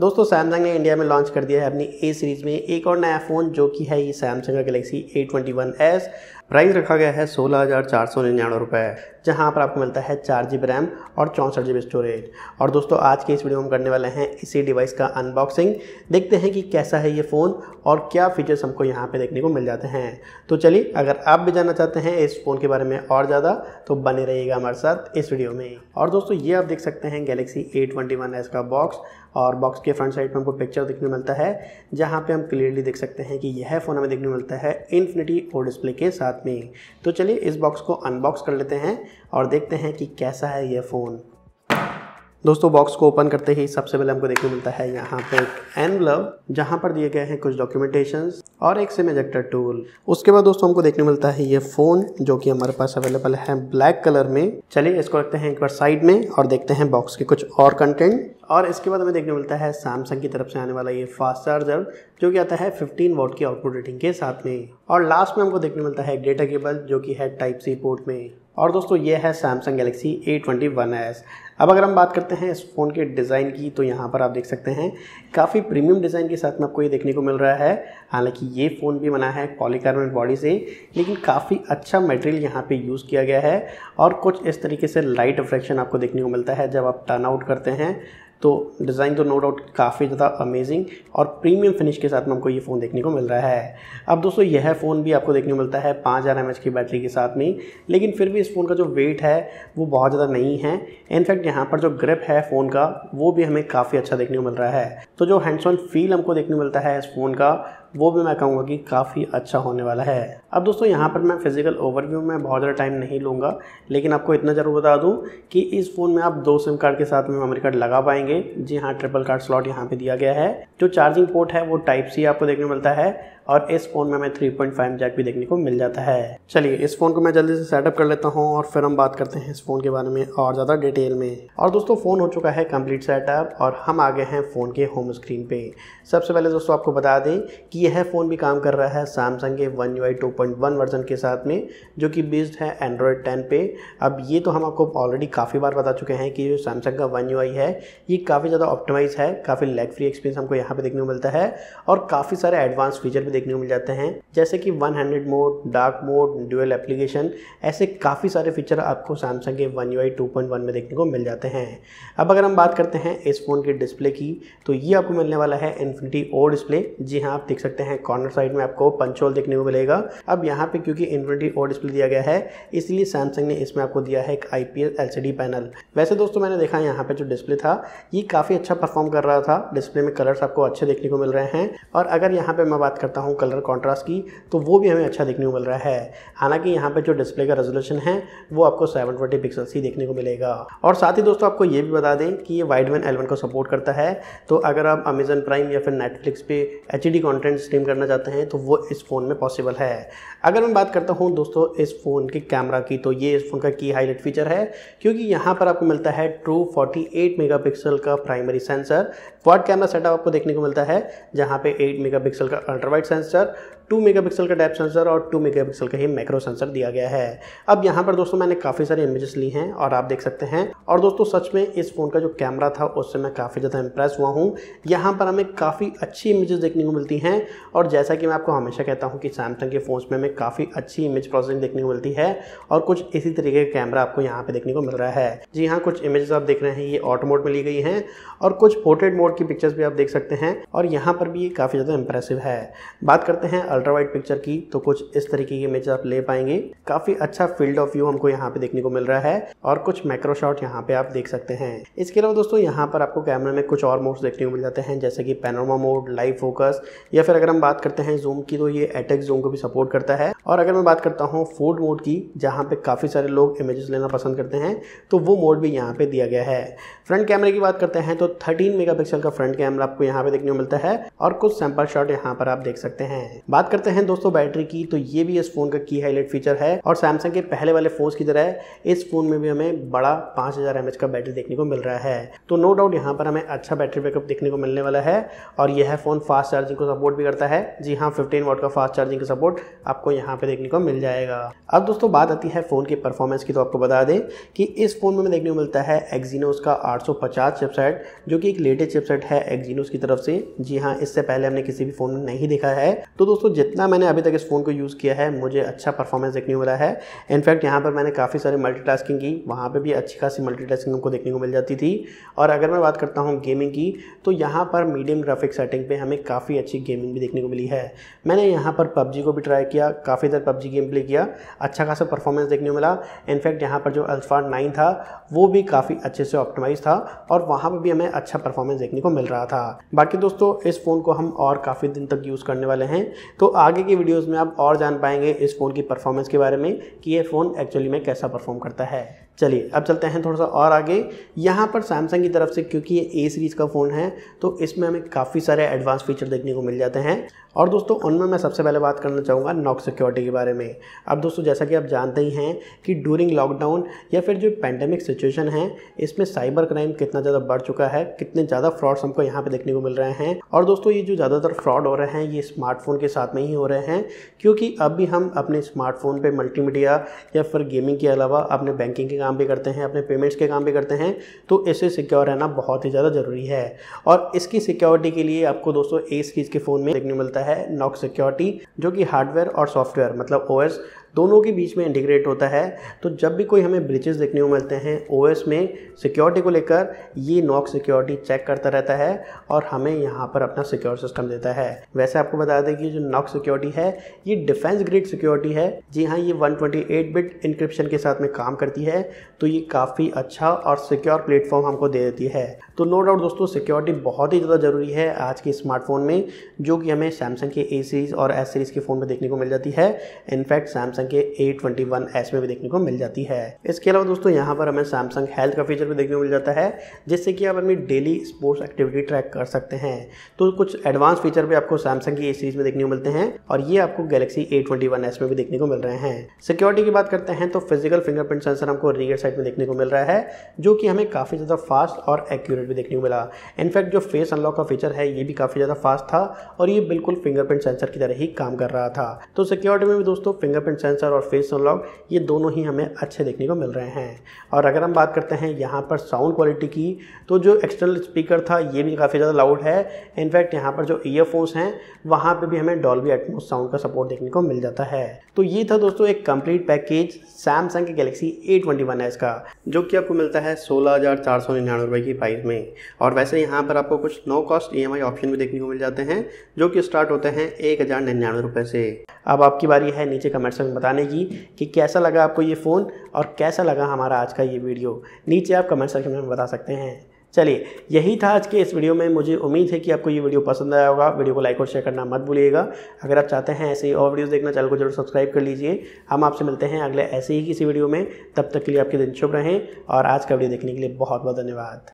दोस्तों सैमसंग ने इंडिया में लॉन्च कर दिया है अपनी ए सीरीज़ में एक और नया फ़ोन जो कि है ये सैमसंग का Galaxy A twenty one S price रखा गया है सोलह हज़ार चार सौ निन्यानवे रुपये जहाँ पर आपको मिलता है चार जी रैम और चौंसठ जी स्टोरेज और दोस्तों आज के इस वीडियो में हम करने वाले हैं इसी डिवाइस का अनबॉक्सिंग देखते हैं कि कैसा है ये फ़ोन और क्या फीचर्स हमको यहाँ पे देखने को मिल जाते हैं तो चलिए अगर आप भी जानना चाहते हैं इस फ़ोन के बारे में और ज़्यादा तो बने रहिएगा हमारे साथ इस वीडियो में और दोस्तों ये आप देख सकते हैं Galaxy A twenty one S का बॉक्स और बॉक्स के फ्रंट साइड पर हमको पिक्चर देखने को मिलता है जहाँ पर हम क्लियरली देख सकते हैं कि यह फ़ोन हमें देखने को मिलता है इन्फिनिटी और डिस्प्ले के साथ साथ तो चलिए इस बॉक्स को अनबॉक्स कर लेते हैं और देखते हैं कि कैसा है यह फ़ोन दोस्तों बॉक्स को ओपन करते ही सबसे पहले हमको देखने मिलता है यहाँ पे एक एनवलव जहाँ पर दिए गए हैं कुछ डॉक्यूमेंटेशन और एक सिम एजेक्टर टूल उसके बाद दोस्तों हमको देखने मिलता है ये फ़ोन जो कि हमारे पास अवेलेबल है ब्लैक कलर में चलिए इसको रखते हैं एक बार साइड में और देखते हैं बॉक्स के कुछ और कंटेंट और इसके बाद हमें देखने मिलता है सैमसंग की तरफ से आने वाला ये फास्ट चार्जर जो कि आता है 15 वोट की आउटपुट रेटिंग के साथ में और लास्ट में हमको देखने मिलता है एक डेटा केबल जो कि है टाइप सी पोर्ट में और दोस्तों ये है Samsung Galaxy A twenty one S अब अगर हम बात करते हैं इस फ़ोन के डिज़ाइन की तो यहाँ पर आप देख सकते हैं काफ़ी प्रीमियम डिज़ाइन के साथ में आपको ये देखने को मिल रहा है हालांकि ये फ़ोन भी बना है पॉलीकार्बोनेट बॉडी से लेकिन काफ़ी अच्छा मटेरियल यहाँ पे यूज़ किया गया है और कुछ इस तरीके से लाइट रिफ्लेक्शन आपको देखने को मिलता है जब आप टर्न आउट करते हैं तो डिज़ाइन तो नो डाउट काफ़ी ज़्यादा अमेजिंग और प्रीमियम फिनिश के साथ में हमको ये फ़ोन देखने को मिल रहा है अब दोस्तों यह फ़ोन भी आपको देखने को मिलता है पाँच हज़ार की बैटरी के साथ में लेकिन फिर भी इस फ़ोन का जो वेट है वो बहुत ज़्यादा नहीं है इनफैक्ट यहाँ पर जो ग्रिप है फ़ोन का वो भी हमें काफ़ी अच्छा देखने को मिल रहा है तो जो हैंड्स ऑन फील हमको देखने को मिलता है इस फ़ोन का वो भी मैं कहूँगा कि काफ़ी अच्छा होने वाला है अब दोस्तों यहाँ पर मैं फिजिकल ओवरव्यू में बहुत ज़्यादा टाइम नहीं लूँगा लेकिन आपको इतना ज़रूर बता दूँ कि इस फ़ोन में आप दो सिम कार्ड के साथ में मेमोरी कार्ड लगा पाएंगे जी हाँ ट्रिपल कार्ड स्लॉट यहाँ पर दिया गया है जो चार्जिंग पोर्ट है वो टाइप सी आपको देखने मिलता है और इस फ़ोन में हमें थ्री पॉइंट फाइव जैक भी देखने को मिल जाता है चलिए इस फ़ोन को मैं जल्दी से सेटअप कर लेता हूँ और फिर हम बात करते हैं इस फ़ोन के बारे में और ज़्यादा डिटेल में और दोस्तों फ़ोन हो चुका है कम्प्लीट सेटअप और हम आ गए हैं फ़ोन के होम स्क्रीन पे सबसे पहले दोस्तों आपको बता दें कि यह फ़ोन भी काम कर रहा है सैमसंग के one U I two point one version के साथ में जो कि बेस्ड है एंड्रॉयड टेन पे अब ये तो हम आपको ऑलरेडी काफ़ी बार बता चुके हैं कि जो सैमसंग का वन यू आई है ये काफ़ी ज़्यादा ऑप्टिमाइज़ है काफ़ी लेग फ्री एक्सपीरियंस हमको यहाँ पे देखने को मिलता है और काफ़ी सारे एडवांस फीचर भी देखने को मिल जाते हैं जैसे कि 100 mode dark mode dual application ऐसे काफ़ी सारे फीचर आपको सैमसंग के वन यू में देखने को मिल जाते हैं अब अगर हम बात करते हैं इस फ़ोन के डिस्प्ले की तो ये आपको मिलने वाला है इन्फिनिटी ओ डिस्प्ले जी हाँ आप देख सकते हैं कॉर्नर साइड में आपको पंचोल देखने को मिलेगा अब यहाँ पर क्योंकि इन्फिनिटी ओ डिस्प्ले दिया गया है इसलिए सैमसंग ने इसमें आपको दिया है एक आई पी पैनल वैसे दोस्तों मैंने देखा यहाँ पर जो डिस्प्ले था ये काफ़ी अच्छा परफॉर्म कर रहा था डिस्प्ले में कलर्स आपको अच्छे देखने को मिल रहे हैं और अगर यहाँ पर मैं बात करता करता हूँ कलर कॉन्ट्रास्ट की तो वो भी हमें अच्छा देखने को मिल रहा है हालांकि यहाँ पे जो डिस्प्ले का रेजोल्यूशन है वो आपको सेवन ट्वेंटी ही देखने को मिलेगा और साथ ही दोस्तों आपको ये भी बता दें कि ये वाइड वन एलेवन को सपोर्ट करता है तो अगर आप अमेजन प्राइम या फिर नेटफ्लिक्स पे एच कंटेंट स्ट्रीम करना चाहते हैं तो वो इस फ़ोन में पॉसिबल है अगर मैं बात करता हूँ दोस्तों इस फ़ोन के कैमरा की तो ये इस फ़ोन का की हाईलाइट फीचर है क्योंकि यहाँ पर आपको मिलता है ट्रू 48 मेगापिक्सल का primary sensor quad camera setup आपको देखने को मिलता है जहाँ पे 8 मेगापिक्सल का अल्ट्रावाइट sensor टू मेगापिक्सल का डेप सेंसर और टू मेगापिक्सल का ही मैक्रो सेंसर दिया गया है अब यहाँ पर दोस्तों मैंने काफ़ी सारी इमेजेस ली हैं और आप देख सकते हैं और दोस्तों सच में इस फ़ोन का जो कैमरा था उससे मैं काफ़ी ज़्यादा इंप्रेस हुआ हूँ यहाँ पर हमें काफ़ी अच्छी इमेजेस देखने को मिलती हैं और जैसा कि मैं आपको हमेशा कहता हूँ कि सैमसंग के फ़ोन्स में हमें काफ़ी अच्छी इमेज प्रोसेसिंग देखने को मिलती है और कुछ इसी तरीके का कैमरा आपको यहाँ पर देखने को मिल रहा है जी हाँ कुछ इमेजेस आप देख रहे हैं ये ऑटो मोड में ली गई हैं और कुछ पोर्ट्रेट मोड की पिक्चर्स भी आप देख सकते हैं और यहाँ पर भी ये काफ़ी ज़्यादा इंप्रेसिव है बात करते हैं अल्ट्रा वाइट पिक्चर की तो कुछ इस तरीके की इमेज आप ले पाएंगे काफ़ी अच्छा फील्ड ऑफ व्यू हमको यहाँ पे देखने को मिल रहा है और कुछ मैक्रो शॉट यहाँ पे आप देख सकते हैं इसके अलावा दोस्तों यहाँ पर आपको कैमरे में कुछ और मोड्स देखने को मिल जाते हैं जैसे कि पेनोमा मोड लाइव फोकस या फिर अगर हम बात करते हैं जूम की तो ये एटेक्स जूम को भी सपोर्ट करता है और अगर मैं बात करता हूँ फूड मोड की जहाँ पे काफ़ी सारे लोग इमेजेस लेना पसंद करते हैं तो वो मोड भी यहाँ पे दिया गया है फ्रंट कैमरे की बात करते हैं तो थर्टीन मेगा का फ्रंट कैमरा आपको यहाँ पे देखने को मिलता है और कुछ सैंपल शॉट यहाँ पर आप देख सकते हैं बात करते हैं दोस्तों बैटरी की तो ये भी इस फ़ोन का की हाईलाइट फीचर है और सैमसंग के पहले वाले फ़ोन की तरह इस फ़ोन में भी हमें बड़ा पांच हज़ार का बैटरी देखने को मिल रहा है तो नो डाउट यहाँ पर हमें अच्छा बैटरी बैकअप देखने को मिलने वाला है और यह फ़ोन फास्ट चार्जिंग को सपोर्ट भी करता है जी हाँ फिफ्टीन वोट का फास्ट चार्जिंग का सपोर्ट आपको यहाँ पे देखने को मिल जाएगा अब दोस्तों बात आती है फ़ोन की परफॉर्मेंस की तो आपको बता दें कि इस फ़ोन में देखने को मिलता है एक्जीनोस का 850 चिपसेट जो कि एक लेटेस्ट चिपसेट है एक्जीनोस की तरफ से जी हाँ इससे पहले हमने किसी भी फ़ोन में नहीं देखा है तो दोस्तों जितना मैंने अभी तक इस फ़ोन को यूज़ किया है मुझे अच्छा परफॉर्मेंस देखने को मिला है इनफैक्ट यहाँ पर मैंने काफ़ी सारे मल्टीटास्किंग की वहाँ पर भी अच्छी खासी मल्टीटास्किंग हमको देखने को मिल जाती थी और अगर मैं बात करता हूँ गेमिंग की तो यहाँ पर मीडियम ग्राफिक सेटिंग पर हमें काफ़ी अच्छी गेमिंग भी देखने को मिली है मैंने यहाँ पर पबजी को भी ट्राई किया काफ़ी देर पबजी गेम प्ले किया अच्छा खासा परफॉर्मेंस देखने को मिला इनफैक्ट यहाँ पर जो अल्फा नाइन था वो भी काफ़ी अच्छे से ऑप्टिमाइज था और वहाँ पर भी हमें अच्छा परफॉर्मेंस देखने को मिल रहा था बाकी दोस्तों इस फ़ोन को हम और काफ़ी दिन तक यूज़ करने वाले हैं तो आगे की वीडियोस में आप और जान पाएंगे इस फ़ोन की परफॉर्मेंस के बारे में कि ये फ़ोन एक्चुअली में कैसा परफॉर्म करता है चलिए अब चलते हैं थोड़ा सा और आगे यहाँ पर सैमसंग की तरफ से क्योंकि ये ए सीरीज़ का फ़ोन है तो इसमें हमें काफ़ी सारे एडवांस फीचर देखने को मिल जाते हैं और दोस्तों उनमें मैं सबसे पहले बात करना चाहूँगा नॉक सिक्योरिटी के बारे में अब दोस्तों जैसा कि आप जानते ही हैं कि ड्यूरिंग लॉकडाउन या फिर जो पैंडेमिक सिचुएशन है इसमें साइबर क्राइम कितना ज़्यादा बढ़ चुका है कितने ज़्यादा फ्रॉड्स हमको यहाँ पर देखने को मिल रहे हैं और दोस्तों ये जो ज़्यादातर फ्रॉड हो रहे हैं ये स्मार्टफोन के साथ साथ में ही हो रहे हैं क्योंकि अब भी हम अपने स्मार्टफोन पे मल्टीमीडिया या फिर गेमिंग के अलावा अपने बैंकिंग के काम भी करते हैं अपने पेमेंट्स के काम भी करते हैं तो इसे सिक्योर रहना बहुत ही ज़्यादा ज़रूरी है और इसकी सिक्योरिटी के लिए आपको दोस्तों एस चीज के फ़ोन में देखने मिलता है नॉक सिक्योरिटी जो कि हार्डवेयर और सॉफ्टवेयर मतलब ओ दोनों के बीच में इंटीग्रेट होता है तो जब भी कोई हमें ब्रिचेज देखने को मिलते हैं ओ में सिक्योरिटी को लेकर ये नॉक सिक्योरिटी चेक करता रहता है और हमें यहाँ पर अपना सिक्योर सिस्टम देता है वैसे आपको बता दें कि जो नॉक सिक्योरिटी है ये डिफेंस ग्रेड सिक्योरिटी है जी हाँ ये 128 बिट इंक्रिप्शन के साथ में काम करती है तो ये काफ़ी अच्छा और सिक्योर प्लेटफॉर्म हमको दे देती है तो नो डाउट दोस्तों सिक्योरिटी बहुत ही ज़्यादा ज़रूरी है आज के स्मार्टफोन में जो कि हमें सैमसंग के ए सीरीज़ और एस सीरीज़ के फ़ोन में देखने को मिल जाती है इनफैक्ट सैमसंग सैमसंग के ए ट्वेंटी वन एस में भी देखने को मिल जाती है इसके अलावा दोस्तों यहाँ पर हमें सैमसंग हेल्थ का फीचर भी देखने को मिल जाता है जिससे कि आप अपनी डेली स्पोर्ट्स एक्टिविटी ट्रैक कर सकते हैं तो कुछ एडवांस फीचर भी आपको सैमसंग की ए सीरीज में देखने को मिलते हैं और ये आपको गैलेक्सी ए ट्वेंटी में भी देखने को मिल रहे हैं सिक्योरिटी की बात करते हैं तो फिजिकल फिंगरप्रिंट सेंसर हमको रियर साइड में देखने को मिल रहा है जो कि हमें काफ़ी ज़्यादा फास्ट और एक्यूरेट भी देखने को मिला इनफैक्ट जो फेस अनलॉक का फीचर है ये भी काफ़ी ज़्यादा फास्ट था और ये बिल्कुल फिंगरप्रिंट सेंसर की तरह ही काम कर रहा था तो सिक्योरिटी में भी दोस्तों फिंगरप्रिंट सेंसर सेंसर और फेस अनलॉक ये दोनों ही हमें अच्छे देखने को मिल रहे हैं और अगर हम बात करते हैं यहाँ पर साउंड क्वालिटी की तो जो एक्सटर्नल स्पीकर था ये भी काफ़ी ज़्यादा लाउड है इनफैक्ट यहाँ पर जो ईयरफोन्स हैं वहाँ पर भी हमें डॉल्बी एटमोस साउंड का सपोर्ट देखने को मिल जाता है तो ये था दोस्तों एक कम्प्लीट पैकेज सैमसंग के गैलेक्सी ए ट्वेंटी वन है इसका जो कि आपको मिलता है सोलह हज़ार की प्राइस में और वैसे यहाँ पर आपको कुछ नो कॉस्ट ई ऑप्शन भी देखने को मिल जाते हैं जो कि स्टार्ट होते हैं एक हज़ार निन्यानवे रुपये से अब आपकी बारी है नीचे कमेंट सेक्शन बताने की कि कैसा लगा आपको ये फ़ोन और कैसा लगा हमारा आज का ये वीडियो नीचे आप कमेंट सेक्शन में बता सकते हैं चलिए यही था आज के इस वीडियो में मुझे उम्मीद है कि आपको ये वीडियो पसंद आया होगा वीडियो को लाइक और शेयर करना मत भूलिएगा अगर आप चाहते हैं ऐसे ही और वीडियोस देखना चैनल को जरूर सब्सक्राइब कर लीजिए हम आपसे मिलते हैं अगले ऐसे ही किसी वीडियो में तब तक के लिए आपके दिन शुभ रहें और आज का वीडियो देखने के लिए बहुत बहुत धन्यवाद